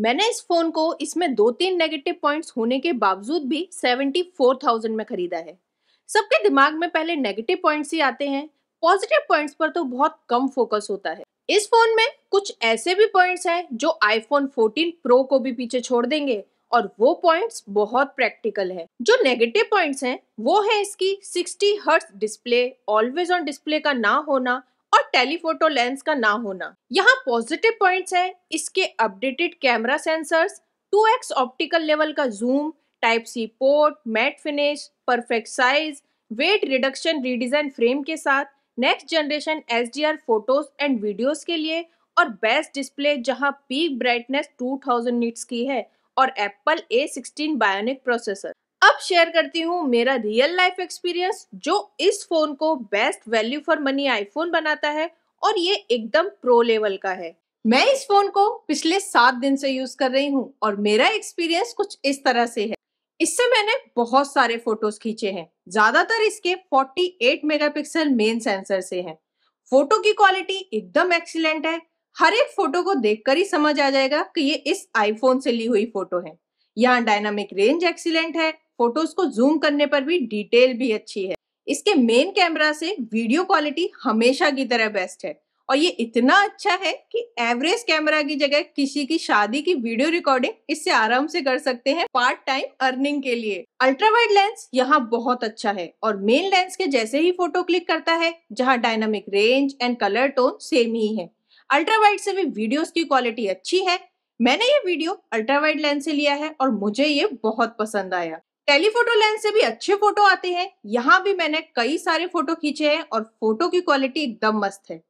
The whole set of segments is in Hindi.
मैंने इस फोन को इसमें दो तीन नेगेटिव पॉइंट्स होने के बावजूद भी 74,000 में खरीदा है सबके दिमाग में पहले नेगेटिव पॉइंट्स ही आते हैं पॉजिटिव पॉइंट्स पर तो बहुत कम फोकस होता है इस फोन में कुछ ऐसे भी पॉइंट्स हैं जो आईफोन 14 प्रो को भी पीछे छोड़ देंगे और वो पॉइंट्स बहुत प्रैक्टिकल है जो नेगेटिव पॉइंट्स हैं वो है इसकी 60 hertz display always on display का ना होना और टेलीफोटो लेंस का ना होना यहाँ पॉजिटिव पॉइंट्स हैं इसके updated camera sensors 2x optical level का zoom type C port matte finish perfect size weight reduction redesign frame के साथ next generation S D R photos and videos के लिए और बेस्ट डिस्प्ले जहाँ पीक ब्राइटनेस 2000 नीट्स की है और Apple A sixteen Bionic processor अब शेयर करती हूँ मेरा रियल लाइफ एक्सपीरियंस जो इस फोन को best value for money iPhone बनाता है और ये एकदम प्रो लेवल का है मैं इस फोन को पिछले सात दिन से यूज कर रही हूँ और मेरा एक्सपीरियंस कुछ इस तरह से है इससे मैंने बहुत सारे फोटोज खींचे हैं ज्यादातर इसके 48 मेगापिक्सल मेन सेंसर से हैं। फोटो की क्वालिटी एकदम एक्सीलेंट है हर एक फोटो को देखकर ही समझ आ जाएगा कि ये इस आईफोन से ली हुई फोटो है यहाँ डायनामिक रेंज एक्सीलेंट है फोटोज को जूम करने पर भी डिटेल भी अच्छी है इसके मेन कैमरा से वीडियो क्वालिटी हमेशा की तरह बेस्ट है और ये इतना अच्छा है कि एवरेज कैमरा की जगह किसी की शादी की वीडियो रिकॉर्डिंग इससे आराम से कर सकते हैं पार्ट टाइम अर्निंग के लिए अल्ट्रा वाइड लेंस यहाँ बहुत अच्छा है और मेन लेंस के जैसे ही फोटो क्लिक करता है जहाँ dynamic range and colour tone same ही है अल्ट्रा वाइड से भी वीडियो की क्वालिटी अच्छी है मैंने ये वीडियो अल्ट्रा वाइड लेंस से लिया है और मुझे ये बहुत पसंद आया टेलीफोटो लेंस से भी अच्छे फोटो आते हैं यहाँ भी मैंने कई सारे फोटो खींचे हैं और फोटो की क्वालिटी एकदम मस्त है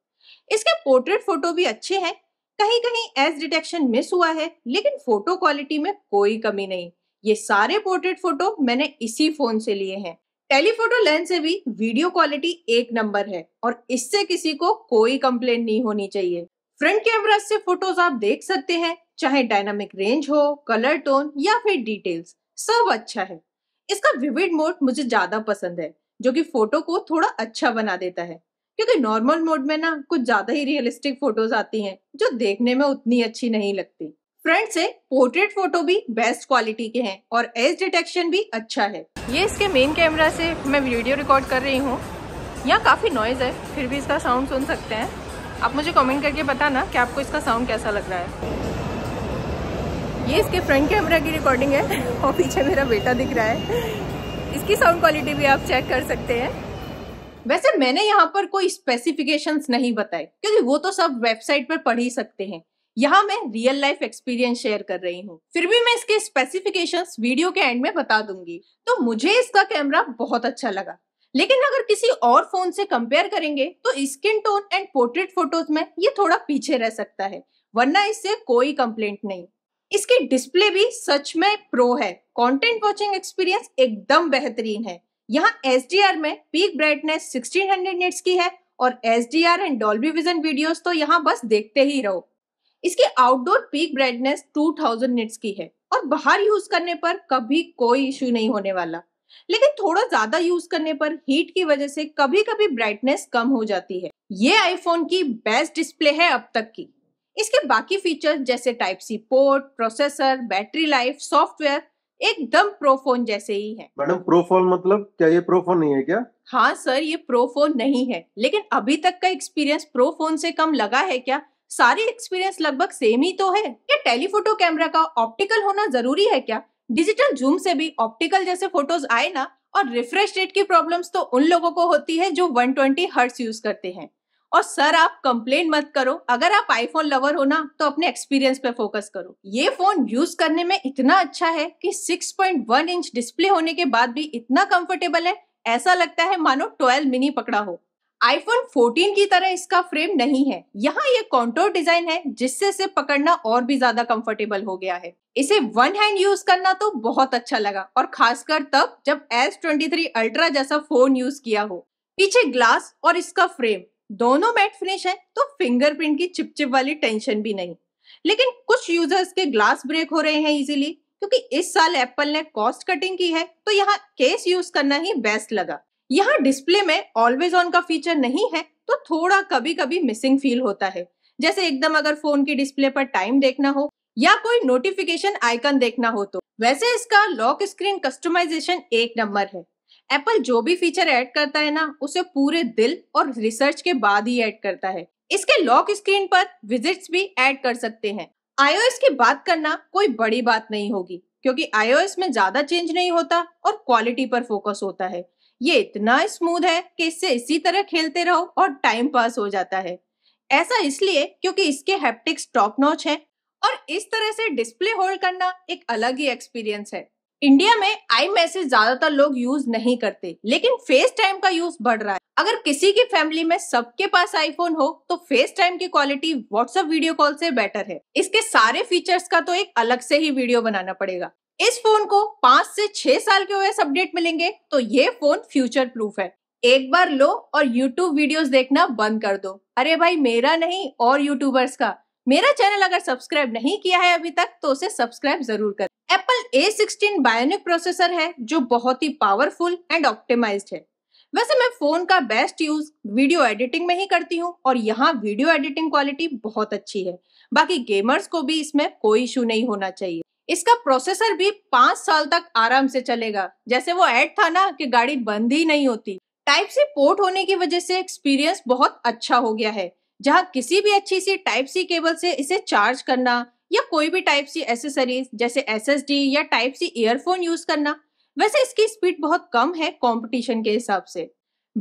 इसके पोर्ट्रेट फोटो भी अच्छे हैं कहीं कहीं एज डिटेक्शन मिस हुआ है लेकिन फोटो क्वालिटी में कोई कमी नहीं ये सारे पोर्ट्रेट फोटो मैंने इसी फोन से लिए हैं टेलीफोटो लेंस से भी वीडियो क्वालिटी एक नंबर है और इससे किसी को कोई कंप्लेन नहीं होनी चाहिए फ्रंट कैमरा से फोटोज आप देख सकते हैं चाहे डायनामिक रेंज हो कलर टोन या फिर डिटेल्स सब अच्छा है इसका विविड मोड मुझे ज्यादा पसंद है जो कि फोटो को थोड़ा अच्छा बना देता है क्योंकि नॉर्मल मोड में ना कुछ ज्यादा ही रियलिस्टिक फोटोज आती हैं जो देखने में उतनी अच्छी नहीं लगती फ्रंट से पोर्ट्रेट फोटो भी बेस्ट क्वालिटी के हैं और एज डिटेक्शन भी अच्छा है ये इसके मेन कैमरा से मैं वीडियो रिकॉर्ड कर रही हूँ यहाँ काफ़ी नॉइज़ है फिर भी इसका साउंड सुन सकते हैं आप मुझे कमेंट करके बताना कि आपको इसका साउंड कैसा लग रहा है ये इसके फ्रंट कैमरा की रिकॉर्डिंग है और पीछे मेरा बेटा दिख रहा है इसकी साउंड क्वालिटी भी आप चेक कर सकते हैं वैसे मैंने यहाँ पर कोई स्पेसिफिकेशंस नहीं बताए क्योंकि वो तो सब वेबसाइट पर पढ़ ही सकते हैं यहाँ मैं रियल लाइफ एक्सपीरियंस शेयर कर रही हूँ फिर भी मैं इसके स्पेसिफिकेशंस वीडियो के एंड में बता दूंगी तो मुझे इसका कैमरा बहुत अच्छा लगा लेकिन अगर किसी और फोन से कंपेयर करेंगे तो skin tone and portrait photos में ये थोड़ा पीछे रह सकता है वरना इससे कोई कंप्लेंट नहीं इसकी डिस्प्ले भी सच में प्रो है कंटेंट वॉचिंग एक्सपीरियंस एकदम बेहतरीन है यहाँ एस में पीक ब्राइटनेस 1600 हंड्रेड की है और S and Dolby Vision videos तो यहाँ बस देखते ही रहो इसकी आउटडोर पीक ब्राइटनेस 2000 थाउजेंड की है और बाहर यूज करने पर कभी कोई इश्यू नहीं होने वाला लेकिन थोड़ा ज्यादा यूज करने पर हीट की वजह से कभी कभी ब्राइटनेस कम हो जाती है ये आईफोन की बेस्ट डिस्प्ले है अब तक की इसके बाकी फीचर्स जैसे type C port processor battery life software एकदम प्रोफोन जैसे ही है मैडम प्रोफोन मतलब क्या ये प्रोफोन नहीं है क्या हाँ सर ये प्रोफोन नहीं है लेकिन अभी तक का एक्सपीरियंस प्रोफोन से कम लगा है क्या सारे एक्सपीरियंस लगभग सेम ही तो है क्या टेलीफोटो कैमरा का ऑप्टिकल होना जरूरी है क्या डिजिटल जूम से भी ऑप्टिकल जैसे फोटोज आए ना और रिफ्रेश रेट की प्रॉब्लम्स तो उन लोगों को होती है जो 120 हर्ट्स यूज करते हैं और सर आप कंप्लेन मत करो अगर आप आईफोन लवर हो ना तो अपने एक्सपीरियंस पे फोकस करो ये फोन यूज करने में इतना अच्छा है कि 6.1 इंच डिस्प्ले होने के बाद भी इतना कंफर्टेबल है ऐसा लगता है मानो 12 मिनी पकड़ा हो आईफोन 14 की तरह इसका फ्रेम नहीं है यहाँ ये कॉन्टोर डिजाइन है जिससे इसे पकड़ना और भी ज्यादा कंफर्टेबल हो गया है इसे वन हैंड यूज करना तो बहुत अच्छा लगा और खासकर तब जब एस ट्वेंटी अल्ट्रा जैसा फोन यूज किया हो पीछे ग्लास और इसका फ्रेम दोनों मैट फिनिश है तो फिंगरप्रिंट की चिपचिप वाली टेंशन भी नहीं लेकिन कुछ यूजर्स के ग्लास ब्रेक हो रहे हैं इजीली क्योंकि इस साल एप्पल ने कॉस्ट कटिंग की है तो यहाँ केस यूज करना ही बेस्ट लगा यहाँ डिस्प्ले में ऑलवेज ऑन का फीचर नहीं है तो थोड़ा कभी कभी मिसिंग फील होता है जैसे एकदम अगर फोन की डिस्प्ले पर टाइम देखना हो या कोई नोटिफिकेशन आइकन देखना हो तो वैसे इसका लॉक स्क्रीन कस्टमाइजेशन एक नंबर है एप्पल जो भी फीचर ऐड करता है ना उसे पूरे दिल और रिसर्च के बाद ही ऐड करता है इसके लॉक स्क्रीन पर विजिट्स भी ऐड कर सकते हैं आईओएस की बात करना कोई बड़ी बात नहीं होगी क्योंकि आईओएस में ज्यादा चेंज नहीं होता और क्वालिटी पर फोकस होता है ये इतना स्मूथ है कि इससे इसी तरह खेलते रहो और टाइम पास हो जाता है ऐसा इसलिए क्योंकि इसके हैप्टिक्स टॉप नॉच है और इस तरह से डिस्प्ले होल्ड करना एक अलग ही एक्सपीरियंस है इंडिया में आई मैसेज ज्यादातर लोग यूज नहीं करते लेकिन फेस टाइम का यूज बढ़ रहा है अगर किसी की फैमिली में सबके पास आईफोन हो तो फेस टाइम की क्वालिटी व्हाट्सएप वीडियो कॉल से बेटर है इसके सारे फीचर्स का तो एक अलग से ही वीडियो बनाना पड़ेगा इस फोन को पांच से छह साल के ओएस अपडेट मिलेंगे तो ये फोन फ्यूचर प्रूफ है एक बार लो और यूट्यूब वीडियोस देखना बंद कर दो अरे भाई मेरा नहीं और यूट्यूबर्स का मेरा चैनल अगर सब्सक्राइब नहीं किया है अभी तक तो उसे सब्सक्राइब जरूर कर Apple A sixteen Bionic processor है जो बहुत ही पावरफुल एंड ऑप्टिमाइज है वैसे मैं फोन का बेस्ट यूज वीडियो एडिटिंग में ही करती हूँ और यहाँ वीडियो एडिटिंग क्वालिटी बहुत अच्छी है बाकी गेमर्स को भी इसमें कोई इशू नहीं होना चाहिए इसका प्रोसेसर भी पांच साल तक आराम से चलेगा जैसे वो ऐड था ना कि गाड़ी बंद ही नहीं होती टाइप सी पोर्ट होने की वजह से एक्सपीरियंस बहुत अच्छा हो गया है जहाँ किसी भी अच्छी सी टाइप सी केबल से इसे चार्ज करना या कोई भी टाइप सी एसेसरीज जैसे एसएसडी या टाइप सी ईयरफोन यूज करना वैसे इसकी स्पीड बहुत कम है कंपटीशन के हिसाब से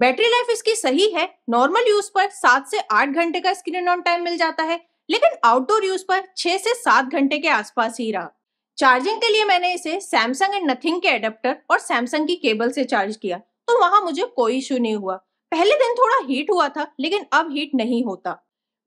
बैटरी लाइफ इसकी सही है नॉर्मल यूज पर सात से आठ घंटे का स्क्रीन ऑन टाइम मिल जाता है लेकिन आउटडोर यूज पर छह से सात घंटे के आसपास ही रहा चार्जिंग के लिए मैंने इसे सैमसंग एंड नथिंग के एडेप्टर और सैमसंग की केबल से चार्ज किया तो वहां मुझे कोई इशू नहीं हुआ पहले दिन थोड़ा हीट हुआ था लेकिन अब हीट नहीं होता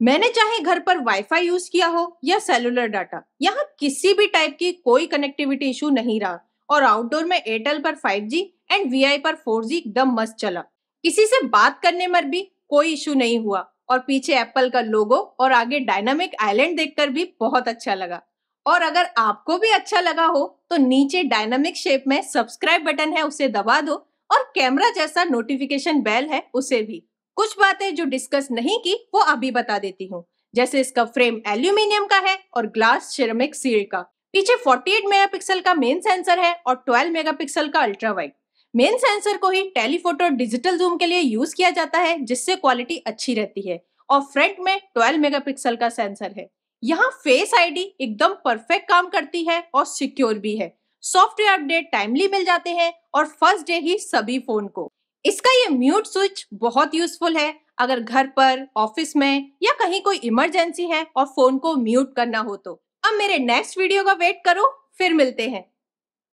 मैंने चाहे घर पर वाईफाई यूज किया हो या सेलुलर डाटा यहाँ किसी भी टाइप की कोई कनेक्टिविटी इशू नहीं रहा और आउटडोर में एयरटेल पर 5G एंड वी पर 4G एकदम मस्त चला किसी से बात करने में भी कोई इशू नहीं हुआ और पीछे एप्पल का लोगो और आगे डायनामिक आइलैंड देखकर भी बहुत अच्छा लगा और अगर आपको भी अच्छा लगा हो तो नीचे डायनामिक शेप में सब्सक्राइब बटन है उसे दबा दो और कैमरा जैसा नोटिफिकेशन बेल है उसे भी कुछ बातें जो डिस्कस नहीं की वो अभी बता देती हूँ जैसे इसका फ्रेम एल्यूमिनियम का है और ग्लास सिरेमिक सील का पीछे 48 मेगापिक्सल का मेन सेंसर है और 12 मेगापिक्सल का अल्ट्रा वाइड मेन सेंसर को ही टेलीफोटो डिजिटल जूम के लिए यूज किया जाता है जिससे क्वालिटी अच्छी रहती है और फ्रंट में 12 मेगापिक्सल का सेंसर है यहाँ फेस आईडी एकदम परफेक्ट काम करती है और सिक्योर भी है सॉफ्टवेयर अपडेट टाइमली मिल जाते हैं और फर्स्ट डे ही सभी फोन को इसका ये म्यूट स्विच बहुत यूजफुल है अगर घर पर ऑफिस में या कहीं कोई इमरजेंसी है और फोन को म्यूट करना हो तो अब मेरे नेक्स्ट वीडियो का वेट करो फिर मिलते हैं